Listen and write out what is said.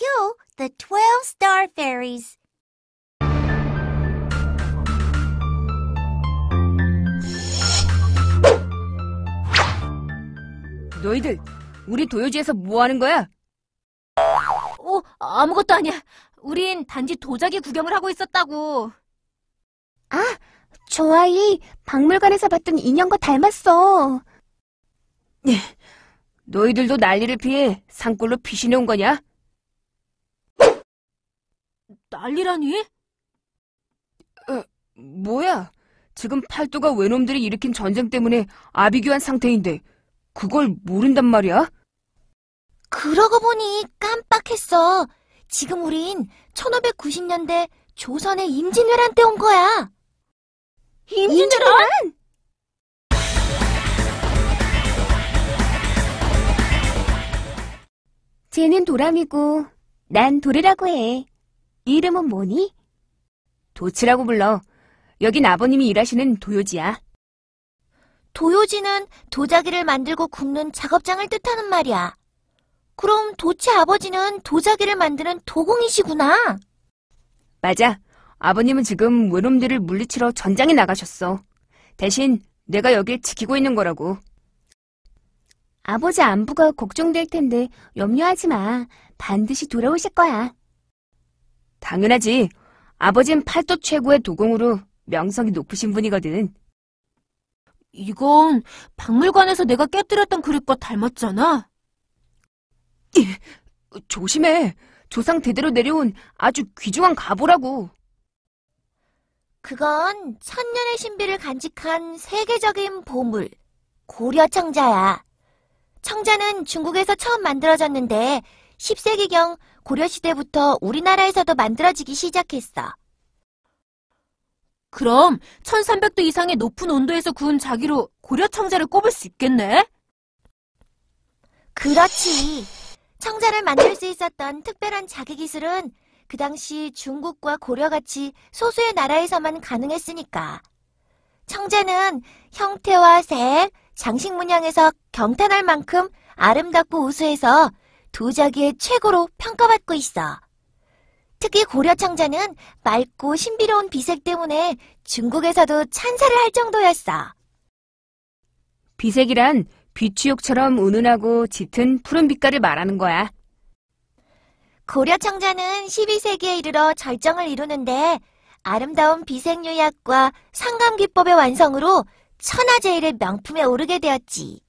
Q, the 12 Star Fairies. 너희들, 우리 도요지에서 뭐 하는 거야? 어, 아무것도 아니야. 우린 단지 도자기 구경을 하고 있었다고. 아, 저 아이 박물관에서 봤던 인형과 닮았어. 네, 너희들도 난리를 피해 산골로 피신해 온 거냐? 난리라니? 어, 뭐야? 지금 팔도가 외놈들이 일으킨 전쟁 때문에 아비규환 상태인데 그걸 모른단 말이야? 그러고 보니 깜빡했어. 지금 우린 1590년대 조선의 임진왜란 때 온 거야. 임진왜란? 임진왜란? 쟤는 도람이고 난 도래라고 해. 이름은 뭐니? 도치라고 불러. 여긴 아버님이 일하시는 도요지야. 도요지는 도자기를 만들고 굽는 작업장을 뜻하는 말이야. 그럼 도치 아버지는 도자기를 만드는 도공이시구나. 맞아. 아버님은 지금 외놈들을 물리치러 전장에 나가셨어. 대신 내가 여길 지키고 있는 거라고. 아버지 안부가 걱정될 텐데 염려하지 마. 반드시 돌아오실 거야. 당연하지. 아버진 팔도 최고의 도공으로 명성이 높으신 분이거든. 이건 박물관에서 내가 깨뜨렸던 그릇과 닮았잖아. 조심해. 조상 대대로 내려온 아주 귀중한 가보라고. 그건 천년의 신비를 간직한 세계적인 보물, 고려 청자야. 청자는 중국에서 처음 만들어졌는데 10세기경 고려시대부터 우리나라에서도 만들어지기 시작했어. 그럼 1300도 이상의 높은 온도에서 구운 자기로 고려 청자를 꼽을 수 있겠네? 그렇지. 청자를 만들 수 있었던 특별한 자기 기술은 그 당시 중국과 고려같이 소수의 나라에서만 가능했으니까. 청자는 형태와 색, 장식 문양에서 경탄할 만큼 아름답고 우수해서 도자기의 최고로 평가받고 있어. 특히 고려 창자는 맑고 신비로운 비색 때문에 중국에서도 찬사를 할 정도였어. 비색이란 비추옥처럼 은은하고 짙은 푸른 빛깔을 말하는 거야. 고려 창자는 12세기에 이르러 절정을 이루는데 아름다운 비색 요약과 상감 기법의 완성으로 천하제일의 명품에 오르게 되었지.